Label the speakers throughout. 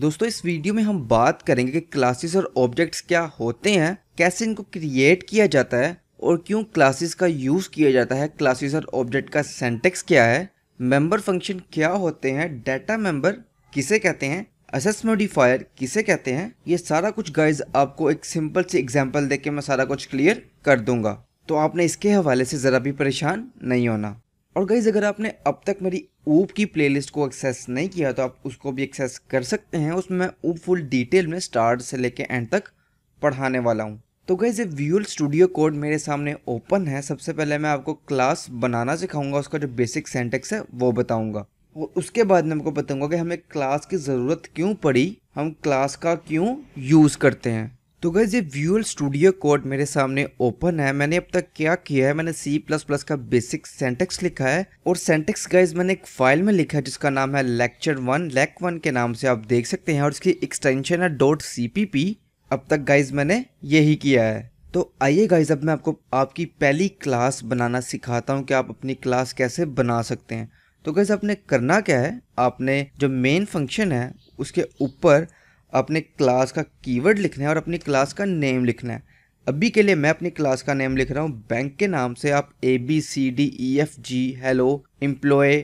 Speaker 1: दोस्तों इस वीडियो में हम बात करेंगे कि क्लासेस और ऑब्जेक्ट्स क्या होते हैं कैसे इनको क्रिएट किया जाता है और क्यों क्लासेस का यूज़ किया जाता है क्लासेस और ऑब्जेक्ट का सेंटेक्स क्या है मेंबर फंक्शन क्या होते हैं डाटा मेंबर किसे कहते हैं असेस मोडिफायर किसे कहते हैं ये सारा कुछ गाइज आपको एक सिंपल सी एग्जाम्पल दे के मैं सारा कुछ क्लियर कर दूंगा तो आपने इसके हवाले से ज़रा भी परेशान नहीं होना और गाइज़ अगर आपने अब तक मेरी ऊप की प्लेलिस्ट को एक्सेस नहीं किया तो आप उसको भी एक्सेस कर सकते हैं उसमें मैं ऊप फुल डिटेल में स्टार्ट से लेके एंड तक पढ़ाने वाला हूँ तो गाइज ये व्यूअल स्टूडियो कोड मेरे सामने ओपन है सबसे पहले मैं आपको क्लास बनाना सिखाऊंगा उसका जो बेसिक सेंटेक्स है वो बताऊंगा और उसके बाद मैं आपको बताऊंगा कि हमें क्लास की ज़रूरत क्यों पड़ी हम क्लास का क्यों यूज़ करते हैं तो गैस ये व्यूअल स्टूडियो कोड मेरे सामने ओपन है मैंने अब तक क्या किया है मैंने C++ का बेसिक सेंटेक्स लिखा है और सेंटेक्स गाइज मैंने एक फाइल में लिखा है जिसका नाम है लेक्चर वन लेक वन के नाम से आप देख सकते हैं और इसकी एक्सटेंशन है डॉट सी अब तक गाइज मैंने यही किया है तो आइए गाइज अब मैं आपको आपकी पहली क्लास बनाना सिखाता हूँ कि आप अपनी क्लास कैसे बना सकते हैं तो गैस आपने करना क्या है आपने जो मेन फंक्शन है उसके ऊपर अपने क्लास का कीवर्ड लिखना है और अपनी क्लास का नेम लिखना है अभी के लिए मैं अपनी क्लास का नेम लिख रहा हूँ बैंक के नाम से आप A B C D E F G hello employ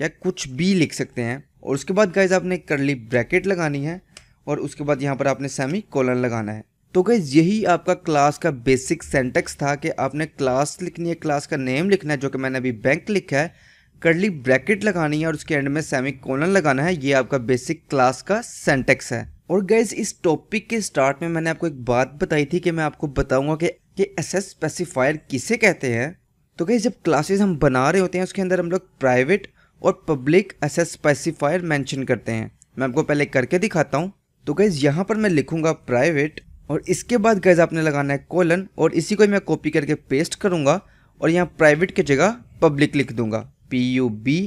Speaker 1: या कुछ भी लिख सकते हैं और उसके बाद गाइज आपने करली ब्रैकेट लगानी है और उसके बाद यहाँ पर आपने सेमी कॉलन लगाना है तो गाइज यही आपका क्लास का बेसिक सेंटेक्स था कि आपने क्लास लिखनी है क्लास का नेम लिखना है जो कि मैंने अभी बैंक लिखा है करली ब्रैकेट लगानी है और उसके एंड में सेमी कॉलन लगाना है ये आपका बेसिक क्लास का सेंटेक्स है और गैज़ इस टॉपिक के स्टार्ट में मैंने आपको एक बात बताई थी कि मैं आपको बताऊंगा कि कि एस एस स्पेसिफायर किसे कहते हैं तो गैस जब क्लासेस हम बना रहे होते हैं उसके अंदर हम लोग प्राइवेट और public S S specifier mention करते हैं मैं आपको पहले करके दिखाता हूँ तो गैज़ यहाँ पर मैं लिखूँगा प्राइवेट और इसके बाद गैज़ आपने लगाना है कोलन और इसी को मैं कॉपी करके पेस्ट करूँगा और यहाँ प्राइवेट की जगह पब्लिक लिख दूँगा पी यू बी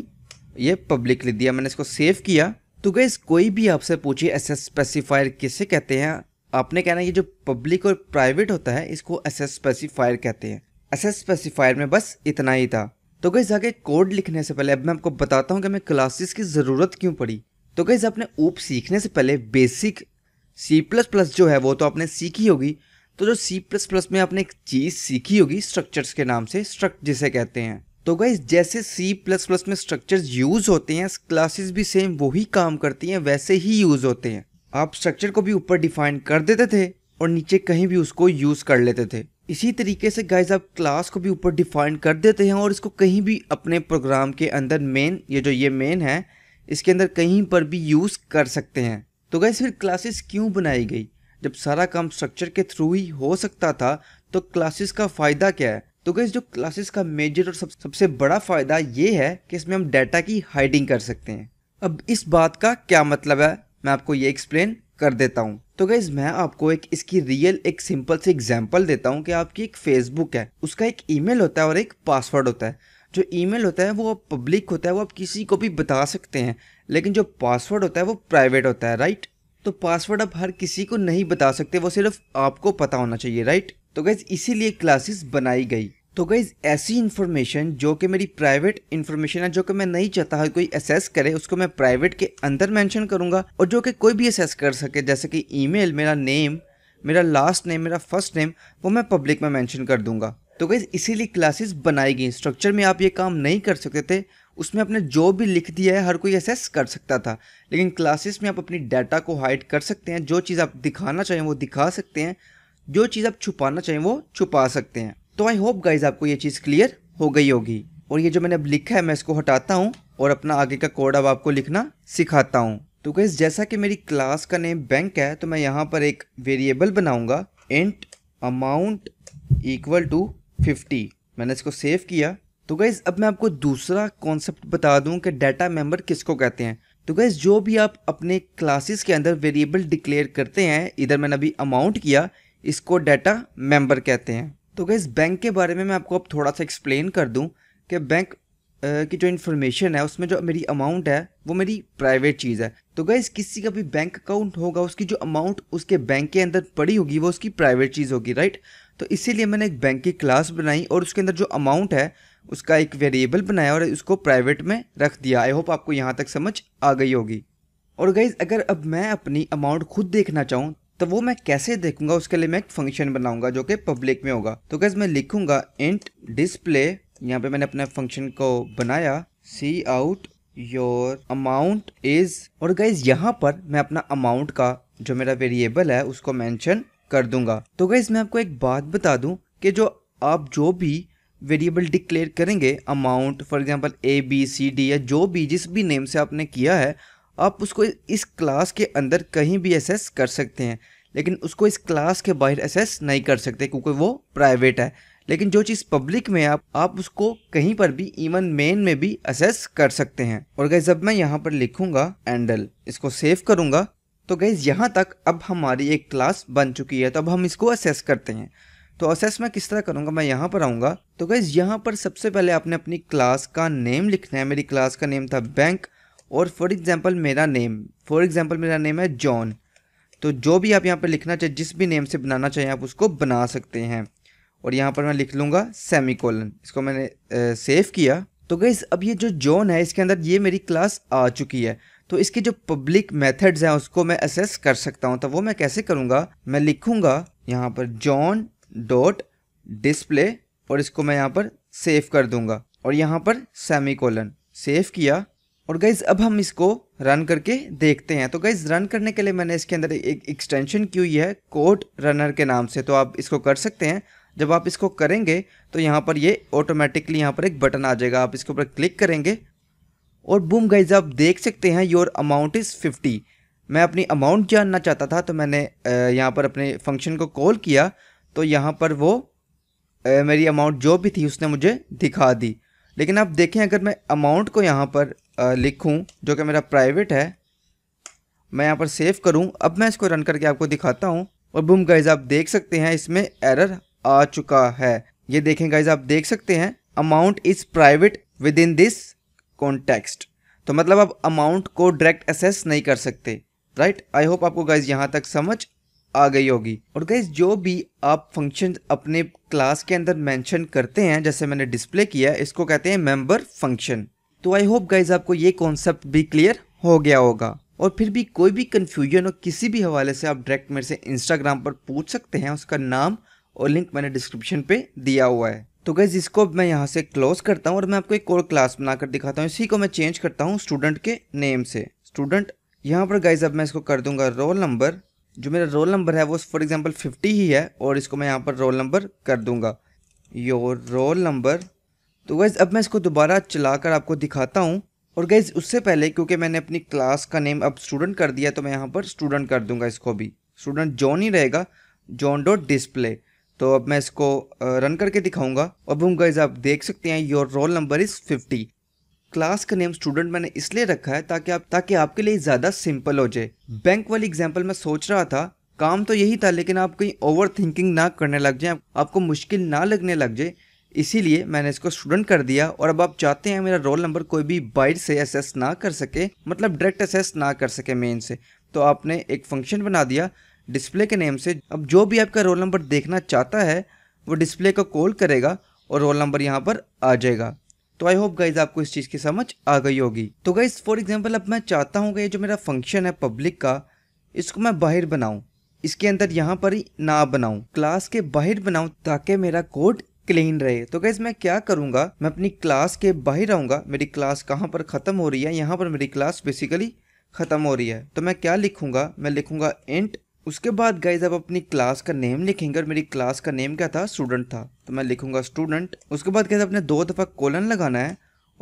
Speaker 1: ये पब्लिक लिख दिया मैंने इसको सेव किया तो गैस कोई भी आपसे पूछे एस स्पेसिफायर किसे कहते हैं आपने कहना ये जो पब्लिक और प्राइवेट होता है इसको एसेस स्पेसिफायर कहते हैं एसेस स्पेसिफायर में बस इतना ही था तो गैस आगे कोड लिखने से पहले अब मैं आपको बताता हूँ कि हमें क्लासेस की ज़रूरत क्यों पड़ी तो गैस आपने ऊप सीखने से पहले बेसिक सी प्लस प्लस जो है वो तो आपने सीखी होगी तो जो सी प्लस प्लस में आपने एक चीज़ सीखी होगी स्ट्रक्चर्स के नाम से स्ट्रक्ट जिसे कहते हैं तो गाइज जैसे सी प्लस प्लस में स्ट्रक्चर्स यूज़ होते हैं क्लासेस भी सेम वही काम करती हैं वैसे ही यूज़ होते हैं आप स्ट्रक्चर को भी ऊपर डिफाइन कर देते थे और नीचे कहीं भी उसको यूज़ कर लेते थे इसी तरीके से गाइज आप क्लास को भी ऊपर डिफाइन कर देते हैं और इसको कहीं भी अपने प्रोग्राम के अंदर मेन ये जो ये मेन है इसके अंदर कहीं पर भी यूज़ कर सकते हैं तो गाइज फिर क्लासेस क्यों बनाई गई जब सारा काम स्ट्रक्चर के थ्रू ही हो सकता था तो क्लासेस का फ़ायदा क्या है तो गई जो क्लासेस का मेजर और सब, सबसे बड़ा फ़ायदा ये है कि इसमें हम डाटा की हाइडिंग कर सकते हैं अब इस बात का क्या मतलब है मैं आपको ये एक्सप्लेन कर देता हूँ तो गई मैं आपको एक इसकी रियल एक सिंपल से एग्जाम्पल देता हूँ कि आपकी एक फेसबुक है उसका एक ईमेल होता है और एक पासवर्ड होता है जो ईमेल होता है वो पब्लिक होता है वो आप किसी को भी बता सकते हैं लेकिन जो पासवर्ड होता है वो प्राइवेट होता है राइट तो पासवर्ड आप हर किसी को नहीं बता सकते वो सिर्फ आपको पता होना चाहिए राइट तो गैज़ इसीलिए क्लासेस बनाई गई तो गईज ऐसी इन्फॉर्मेशन जो कि मेरी प्राइवेट इन्फॉर्मेशन है जो कि मैं नहीं चाहता हूँ कोई असेस करे उसको मैं प्राइवेट के अंदर मेंशन करूंगा और जो कि कोई भी एसेस कर सके जैसे कि ई मेरा नेम मेरा लास्ट नेम मेरा फर्स्ट नेम वो मैं पब्लिक में मैंशन कर दूंगा तो गैस इसीलिए क्लासेस बनाई गई स्ट्रक्चर में आप ये काम नहीं कर सकते थे उसमें आपने जो भी लिख दिया है हर कोई एसेस कर सकता था लेकिन क्लासेस में आप अपनी डाटा को हाइड कर सकते हैं जो चीज़ आप दिखाना चाहें वो दिखा सकते हैं जो चीज़ आप छुपाना चाहें वो छुपा सकते हैं तो आई होप गाइज आपको ये चीज़ क्लियर हो गई होगी और ये जो मैंने अब लिखा है मैं इसको हटाता हूँ और अपना आगे का कोड अब आपको लिखना सिखाता हूँ तो गैस जैसा कि मेरी क्लास का नेम बैंक है तो मैं यहाँ पर एक वेरिएबल बनाऊंगा int amount equal to fifty मैंने इसको सेव किया तो गैस अब मैं आपको दूसरा कॉन्सेप्ट बता दूँ कि डाटा मेंबर किसको कहते हैं तो गैस जो भी आप अपने क्लासेस के अंदर वेरिएबल डिक्लेयर करते हैं इधर मैंने अभी अमाउंट किया इसको डेटा मेंबर कहते हैं तो गैस बैंक के बारे में मैं आपको अब थोड़ा सा एक्सप्लेन कर दूं कि बैंक की जो इन्फॉर्मेशन है उसमें जो मेरी अमाउंट है वो मेरी प्राइवेट चीज़ है तो गैस किसी का भी बैंक अकाउंट होगा उसकी जो अमाउंट उसके बैंक के अंदर पड़ी होगी वो उसकी प्राइवेट चीज़ होगी राइट तो इसीलिए मैंने एक बैंक की क्लास बनाई और उसके अंदर जो अमाउंट है उसका एक वेरिएबल बनाया और उसको प्राइवेट में रख दिया आई होप आपको यहाँ तक समझ आ गई होगी और गाइज अगर अब मैं अपनी अमाउंट खुद देखना चाहूँ तो वो मैं कैसे देखूंगा उसके लिए मैं एक फंक्शन बनाऊंगा जो कि पब्लिक में होगा तो गैस मैं लिखूंगा इंट डिस्प्ले यहाँ पे मैंने अपने फंक्शन को बनाया C out your amount is और गाइज यहाँ पर मैं अपना अमाउंट का जो मेरा वेरिएबल है उसको मेंशन कर दूंगा तो गाइज मैं आपको एक बात बता दूं कि जो आप जो भी वेरिएबल डिक्लेयर करेंगे amount for example A B C D या जो भी जिस भी नेम से आपने किया है आप उसको इस क्लास के अंदर कहीं भी एसेस कर सकते हैं लेकिन उसको इस क्लास के बाहर एसेस नहीं कर सकते क्योंकि वो प्राइवेट है लेकिन जो चीज़ पब्लिक में आप आप उसको कहीं पर भी इवन मेन में भी असेस कर सकते हैं और गई जब मैं यहाँ पर लिखूंगा एंडल इसको सेव करूंगा तो गईज यहाँ तक अब हमारी एक क्लास बन चुकी है तो अब हम इसको असेस करते हैं तो असेस मैं किस तरह करूँगा मैं यहाँ पर आऊँगा तो गईज यहाँ पर सबसे पहले आपने अपनी क्लास का नेम लिखना है मेरी क्लास का नेम था बैंक और फॉर एग्ज़ाम्पल मेरा नेम फॉर एग्ज़ाम्पल मेरा नेम है जॉन तो जो भी आप यहाँ पर लिखना चाहे जिस भी नेम से बनाना चाहिए आप उसको बना सकते हैं और यहाँ पर मैं लिख लूँगा सेमी कॉलन इसको मैंने सेव किया तो गईज़ अब ये जो जॉन है इसके अंदर ये मेरी क्लास आ चुकी है तो इसके जो पब्लिक मेथड्स हैं उसको मैं असेस कर सकता हूँ तो वो मैं कैसे करूँगा मैं लिखूँगा यहाँ पर जॉन डॉट डिस्प्ले और इसको मैं यहाँ पर सेव कर दूँगा और यहाँ पर सेमी कॉलन सेव किया और गाइज अब हम इसको रन करके देखते हैं तो गाइज रन करने के लिए मैंने इसके अंदर एक एक्सटेंशन की हुई है कोड रनर के नाम से तो आप इसको कर सकते हैं जब आप इसको करेंगे तो यहाँ पर ये ऑटोमेटिकली यहाँ पर एक बटन आ जाएगा आप इसके ऊपर क्लिक करेंगे और बूम गाइज आप देख सकते हैं योर अमाउंट इज़ फिफ्टी मैं अपनी अमाउंट जानना चाहता था तो मैंने यहाँ पर अपने फंक्शन को कॉल किया तो यहाँ पर वो मेरी अमाउंट जो भी थी उसने मुझे दिखा दी लेकिन आप देखें अगर मैं अमाउंट को यहाँ पर लिखूँ जो कि मेरा प्राइवेट है मैं यहाँ पर सेव करूँ अब मैं इसको रन करके आपको दिखाता हूँ और बुम गाइज आप देख सकते हैं इसमें एरर आ चुका है ये देखें गाइज आप देख सकते हैं amount is private within this context तो मतलब आप अमाउंट को डायरेक्ट एसेस नहीं कर सकते राइट आई होप आपको गाइज यहाँ तक समझ आ गई होगी और गई जो भी आप फंक्शन अपने क्लास के अंदर मैंशन करते हैं जैसे मैंने डिस्प्ले किया इसको कहते हैं मेम्बर फंक्शन तो आई होप गाइज आपको ये कॉन्सेप्ट भी क्लियर हो गया होगा और फिर भी कोई भी कन्फ्यूजन हो किसी भी हवाले से आप डायरेक्ट मेरे से इंस्टाग्राम पर पूछ सकते हैं उसका नाम और लिंक मैंने डिस्क्रिप्शन पे दिया हुआ है तो गैस इसको मैं यहाँ से क्लोज करता हूँ और मैं आपको एक और क्लास बनाकर दिखाता हूँ इसी को मैं चेंज करता हूँ स्टूडेंट के नेम से स्टूडेंट यहाँ पर गाइज अब मैं इसको कर दूंगा रोल नंबर जो मेरा रोल नंबर है वो फॉर एग्ज़ाम्पल फिफ्टी ही है और इसको मैं यहाँ पर रोल नंबर कर दूंगा योर रोल नंबर तो गैज़ अब मैं इसको दोबारा चला कर आपको दिखाता हूँ और गैज़ उससे पहले क्योंकि मैंने अपनी क्लास का नेम अब स्टूडेंट कर दिया तो मैं यहाँ पर स्टूडेंट कर दूंगा इसको भी स्टूडेंट जॉन ही रहेगा जॉन डॉट डिस्प्ले तो अब मैं इसको रन करके दिखाऊंगा अब हम गैज आप देख सकते हैं your roll number is fifty class का नेम स्टूडेंट मैंने इसलिए रखा है ताकि आप ताकि आपके लिए ज़्यादा सिंपल हो जाए बैंक वाली एग्जाम्पल मैं सोच रहा था काम तो यही था लेकिन आप कहीं ओवर थिंकिंग ना करने लग जाए आपको मुश्किल ना लगने लग जाए इसीलिए मैंने इसको स्टूडेंट कर दिया और अब आप चाहते हैं मेरा रोल नंबर कोई भी बाइट से असेस ना कर सके मतलब डायरेक्ट असेस ना कर सके मेन से तो आपने एक फंक्शन बना दिया डिस्प्ले के नेम से अब जो भी आपका रोल नंबर देखना चाहता है वो डिस्प्ले को कॉल करेगा और रोल नंबर यहाँ पर आ जाएगा तो आई होप गाइज आपको इस चीज़ की समझ आ गई होगी तो गाइज फॉर एग्जाम्पल अब मैं चाहता हूँ कि जो मेरा फंक्शन है पब्लिक का इसको मैं बाहर बनाऊँ इसके अंदर यहाँ पर ही ना बनाऊँ क्लास के बाहर बनाऊँ ताकि मेरा कोड क्लीन रहे तो गैस मैं क्या करूंगा मैं अपनी क्लास के बाहर आऊंगा मेरी क्लास कहाँ पर ख़त्म हो रही है यहाँ पर मेरी क्लास बेसिकली ख़त्म हो रही है तो मैं क्या लिखूंगा मैं लिखूंगा इंट उसके बाद गाइज आप अपनी क्लास का नेम लिखेंगे और मेरी क्लास का नेम क्या था स्टूडेंट था तो मैं लिखूंगा स्टूडेंट उसके बाद गाइज आपने दो दफ़ा कोलन लगाना है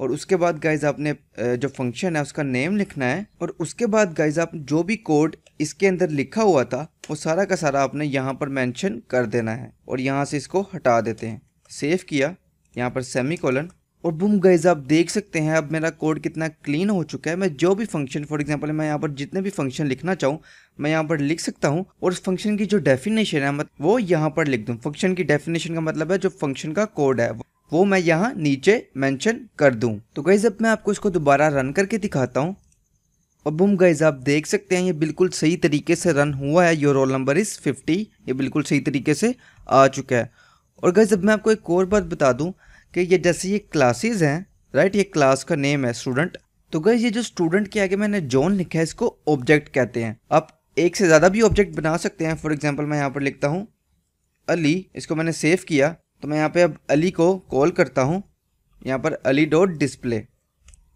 Speaker 1: और उसके बाद गाइज आपने जो फंक्शन है उसका नेम लिखना है और उसके बाद गाइज आप जो भी कोड इसके अंदर लिखा हुआ था वो सारा का सारा आपने यहाँ पर मेंशन कर देना है और यहाँ से इसको हटा देते हैं सेव किया यहाँ पर सेमी कोलन और बुम गाइज आप देख सकते हैं अब मेरा कोड कितना क्लीन हो चुका है मैं जो भी फंक्शन फॉर एग्जांपल मैं यहाँ पर जितने भी फंक्शन लिखना चाहूँ मैं यहाँ पर लिख सकता हूँ और उस फंक्शन की जो डेफिनेशन है मत वो यहाँ पर लिख दूँ फंक्शन की डेफिनेशन का मतलब है जो फंक्शन का कोड है वो मैं यहाँ नीचे मैंशन कर दूँ तो गाइज अब मैं आपको इसको दोबारा रन करके दिखाता हूँ और बुम गाइज आप देख सकते हैं ये बिल्कुल सही तरीके से रन हुआ है your roll number is fifty ये बिल्कुल सही तरीके से आ चुका है और गाइज अब मैं आपको एक और बात बता दूँ कि ये जैसे ये क्लासेस हैं राइट ये क्लास का नेम है स्टूडेंट तो गई ये जो स्टूडेंट के आगे मैंने जोन लिखा है इसको ऑब्जेक्ट कहते हैं आप एक से ज़्यादा भी ऑब्जेक्ट बना सकते हैं फॉर एग्जाम्पल मैं यहाँ पर लिखता हूँ अली इसको मैंने सेव किया तो मैं यहाँ पे अब अली को कॉल करता हूँ यहाँ पर अली डॉट डिस्प्ले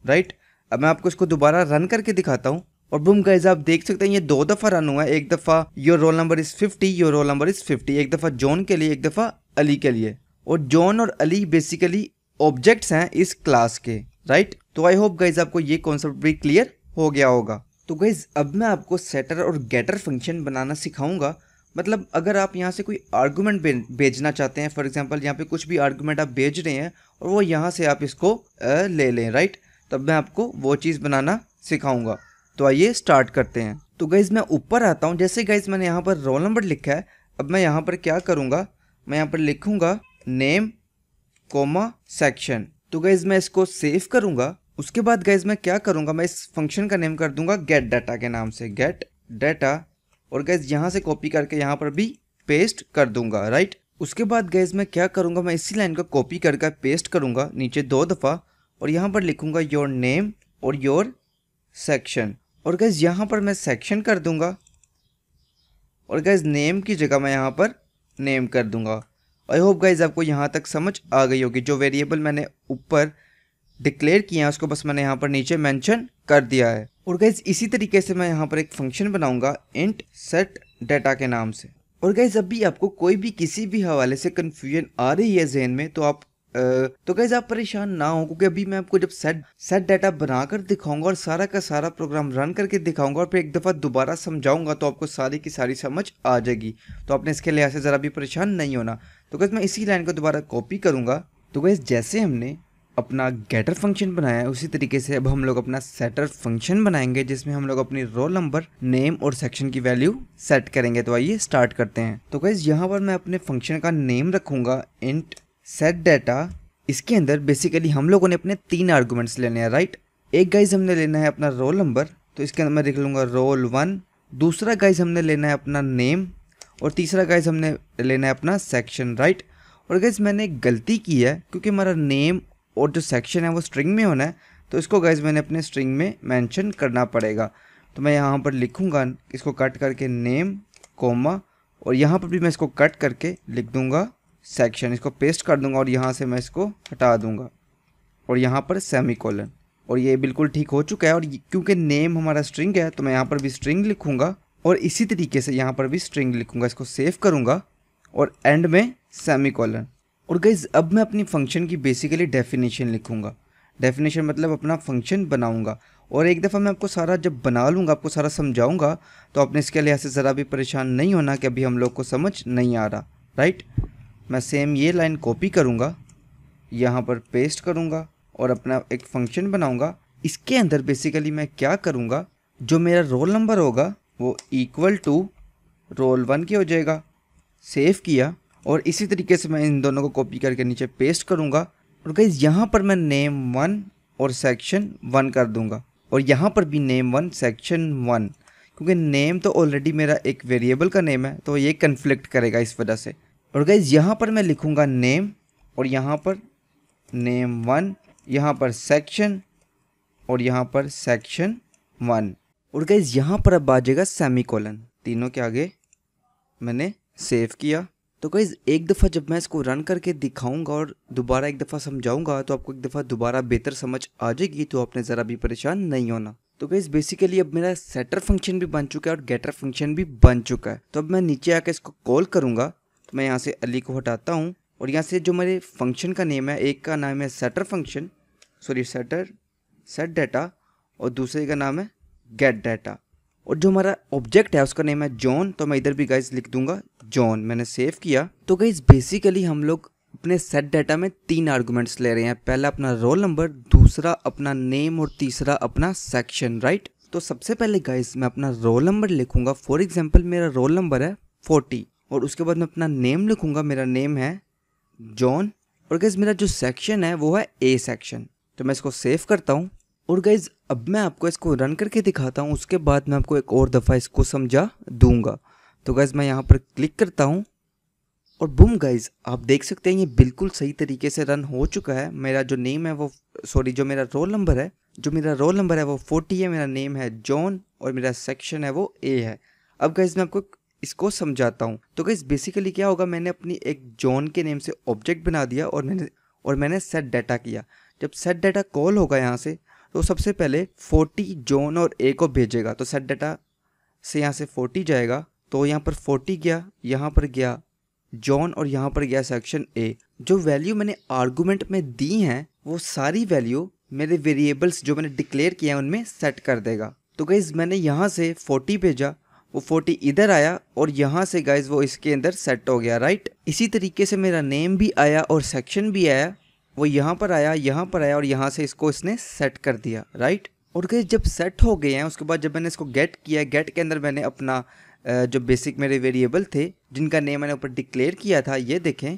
Speaker 1: राइट अब मैं आपको इसको दोबारा रन करके दिखाता हूँ और बुम गाइज आप देख सकते हैं ये दो दफ़ा रन हुआ है एक दफ़ा your roll number is fifty your roll number is fifty एक दफ़ा जॉन के लिए एक दफ़ा अली के लिए और जॉन और अली बेसिकली ऑब्जेक्ट्स हैं इस क्लास के राइट तो आई होप गाइज आपको ये कॉन्सेप्ट भी क्लियर हो गया होगा तो गाइज अब मैं आपको सेटर और गेटर फंक्शन बनाना सिखाऊंगा मतलब अगर आप यहाँ से कोई आर्गूमेंट भेजना चाहते हैं फॉर एग्जाम्पल यहाँ पे कुछ भी आर्गूमेंट आप भेज रहे हैं और वो यहाँ से आप इसको ले लें राइट तब मैं आपको वो चीज़ बनाना सिखाऊंगा तो आइए स्टार्ट करते हैं तो गाइज़ मैं ऊपर आता हूँ जैसे गाइज़ मैंने यहाँ पर रोल नंबर लिखा है अब मैं यहाँ पर क्या करूँगा मैं यहाँ पर लिखूँगा नेम कोमा सेक्शन तो गाइज मैं इसको सेव करूंगा उसके बाद गाइज मैं क्या करूंगा मैं इस फंक्शन का नेम कर दूंगा गेट डाटा के नाम से गेट डाटा और गैज यहां से कॉपी करके यहाँ पर भी पेस्ट कर दूंगा राइट उसके बाद गैज मैं क्या करूंगा मैं इसी लाइन का कॉपी करके पेस्ट करूँगा नीचे दो दफ़ा और यहां पर लिखूंगा योर नेम और योर सेक्शन और गैज यहाँ पर मैं सेक्शन कर दूंगा और गैज नेम की जगह मैं यहाँ पर नेम कर दूंगा आई होप गाइज आपको यहाँ तक समझ आ गई होगी जो वेरिएबल मैंने ऊपर डिक्लेयर किया है उसको बस मैंने यहाँ पर नीचे मैंशन कर दिया है और गाइज इसी तरीके से मैं यहाँ पर एक फंक्शन बनाऊँगा इंट सेट डेटा के नाम से और गाइज अब भी आपको कोई भी किसी भी हवाले से कन्फ्यूजन आ रही है जहन में तो आप तो गैज आप परेशान ना हो क्योंकि अभी मैं आपको जब सेट सेट डाटा बनाकर दिखाऊंगा और सारा का सारा प्रोग्राम रन करके दिखाऊंगा और फिर एक दफ़ा दोबारा समझाऊंगा तो आपको सारी की सारी समझ आ जाएगी तो आपने इसके लिहाज से ज़रा भी परेशान नहीं होना तो गैस मैं इसी लाइन को दोबारा कॉपी करूँगा तो गैस जैसे हमने अपना गेटर फंक्शन बनाया है उसी तरीके से अब हम लोग अपना सेटर फंक्शन बनाएंगे जिसमें हम लोग अपनी रोल नंबर नेम और सेक्शन की वैल्यू सेट करेंगे तो आइए स्टार्ट करते हैं तो गैस यहाँ पर मैं अपने फंक्शन का नेम रखूँगा इंट सेट डाटा इसके अंदर बेसिकली हम लोगों ने अपने तीन आर्गूमेंट्स लेने हैं राइट एक गाइज हमने लेना है अपना रोल नंबर तो इसके अंदर मैं लिख लूँगा रोल वन दूसरा गाइज हमने लेना है अपना नेम और तीसरा गाइज हमने लेना है अपना सेक्शन राइट और गाइज मैंने एक गलती की है क्योंकि हमारा नेम और जो सेक्शन है वो स्ट्रिंग में होना है तो इसको गाइज मैंने अपने स्ट्रिंग में मैंशन करना पड़ेगा तो मैं यहाँ पर लिखूँगा इसको कट करके नेम कोमा और यहाँ पर भी मैं इसको कट करके लिख दूँगा सेक्शन इसको पेस्ट कर दूँगा और यहाँ से मैं इसको हटा दूँगा और यहाँ पर सेमी कोलन और ये बिल्कुल ठीक हो चुका है और क्योंकि नेम हमारा स्ट्रिंग है तो मैं यहाँ पर भी स्ट्रिंग लिखूँगा और इसी तरीके से यहाँ पर भी स्ट्रिंग लिखूँगा इसको सेव करूँगा और एंड में सेमी कॉलन और गाइज अब मैं अपनी फंक्शन की बेसिकली डेफिनेशन लिखूँगा डेफिनेशन मतलब अपना फंक्शन बनाऊँगा और एक दफ़ा मैं आपको सारा जब बना लूँगा आपको सारा समझाऊँगा तो आपने इसके लिहाज से ज़रा भी परेशान नहीं होना कि अभी हम लोग को समझ नहीं आ रहा राइट मैं सेम ये लाइन कॉपी करूँगा यहाँ पर पेस्ट करूँगा और अपना एक फंक्शन बनाऊँगा इसके अंदर बेसिकली मैं क्या करूँगा जो मेरा रोल नंबर होगा वो इक्वल टू रोल वन के हो जाएगा सेव किया और इसी तरीके से मैं इन दोनों को कॉपी करके नीचे पेस्ट करूँगा और गई यहाँ पर मैं नेम वन और सेक्शन वन कर दूँगा और यहाँ पर भी नेम वन सेक्शन वन क्योंकि नेम तो ऑलरेडी मेरा एक वेरिएबल का नेम है तो ये कन्फ्लिक्ट करेगा इस वजह से और गाइज यहाँ पर मैं लिखूँगा नेम और यहाँ पर नेम वन यहाँ पर सेक्शन और यहाँ पर सेक्शन वन और गाइज यहाँ पर अब आ जाएगा सेमी कॉलन तीनों के आगे मैंने सेव किया तो गाइज एक दफ़ा जब मैं इसको रन करके दिखाऊंगा और दोबारा एक दफ़ा समझाऊंगा तो आपको एक दफ़ा दोबारा बेहतर समझ आ जाएगी तो आपने ज़रा भी परेशान नहीं होना तो गाइज बेसिकली अब मेरा सेटर फंक्शन भी बन चुका है और गेटर फंक्शन भी बन चुका है तो अब मैं नीचे आकर इसको कॉल करूँगा तो मैं यहाँ से अली को हटाता हूँ और यहाँ से जो मेरे फंक्शन का नेम है एक का नाम है setter function sorry setter set data और दूसरे का नाम है गेट डाटा और जो हमारा ऑब्जेक्ट है उसका नेम है जॉन तो मैं इधर भी गाइज लिख दूंगा जॉन मैंने सेव किया तो गाइज बेसिकली हम लोग अपने सेट डाटा में तीन आर्गूमेंट्स ले रहे हैं पहला अपना रोल नंबर दूसरा अपना नेम और तीसरा अपना सेक्शन राइट तो सबसे पहले गाइज मैं अपना रोल नंबर लिखूंगा फॉर एग्जाम्पल मेरा रोल नंबर है फोर्टी और उसके बाद मैं अपना नेम लिखूंगा मेरा नेम है जॉन और गाइज मेरा जो सेक्शन है वो है ए सेक्शन तो मैं इसको सेव करता हूँ और गाइज अब मैं आपको इसको रन करके दिखाता हूँ उसके बाद मैं आपको एक और दफ़ा इसको समझा दूंगा तो गाइज मैं यहाँ पर क्लिक करता हूँ और बुम गाइज आप देख सकते हैं ये बिल्कुल सही तरीके से रन हो चुका है मेरा जो नेम है वो सॉरी जो मेरा रोल नंबर है जो मेरा रोल नंबर है वो फोर्टी है मेरा नेम है जॉन और मेरा सेक्शन है वो ए है अब गाइज मैं आपको इसको समझाता हूँ तो गाइज बेसिकली क्या होगा मैंने अपनी एक जॉन के नेम से ऑब्जेक्ट बना दिया और मैंने और मैंने सेट डाटा किया जब सेट डाटा कॉल होगा यहाँ से तो सबसे पहले फोर्टी जोन और ए को भेजेगा तो सेट डाटा से यहाँ से फोर्टी जाएगा तो यहाँ पर फोर्टी गया यहाँ पर गया जॉन और यहाँ पर गया सेक्शन ए जो वैल्यू मैंने आर्गूमेंट में दी हैं वो सारी वैल्यू मेरे वेरिएबल्स जो मैंने डिक्लेयर किया हैं उनमें सेट कर देगा तो गाइज़ मैंने यहाँ से फोर्टी भेजा वो 40 इधर आया और यहाँ से गाइज वो इसके अंदर सेट हो गया राइट इसी तरीके से मेरा नेम भी आया और सेक्शन भी आया वो यहाँ पर आया यहाँ पर आया और यहाँ से इसको इसने सेट कर दिया राइट और गए जब सेट हो गए हैं उसके बाद जब मैंने इसको गेट किया गेट के अंदर मैंने अपना जो बेसिक मेरे वेरिएबल थे जिनका नेम मैंने ऊपर डिक्लेयर किया था ये देखें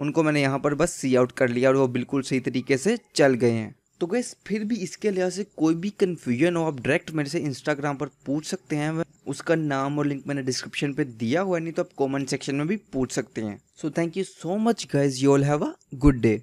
Speaker 1: उनको मैंने यहाँ पर बस सी आउट कर लिया और वो बिल्कुल सही तरीके से चल गए हैं तो गैस फिर भी इसके लिहाज से कोई भी कन्फ्यूजन हो आप डायरेक्ट मेरे से इंस्टाग्राम पर पूछ सकते हैं उसका नाम और लिंक मैंने डिस्क्रिप्शन पे दिया हुआ है नहीं तो आप कमेंट सेक्शन में भी पूछ सकते हैं so thank you so much guys you all have a good day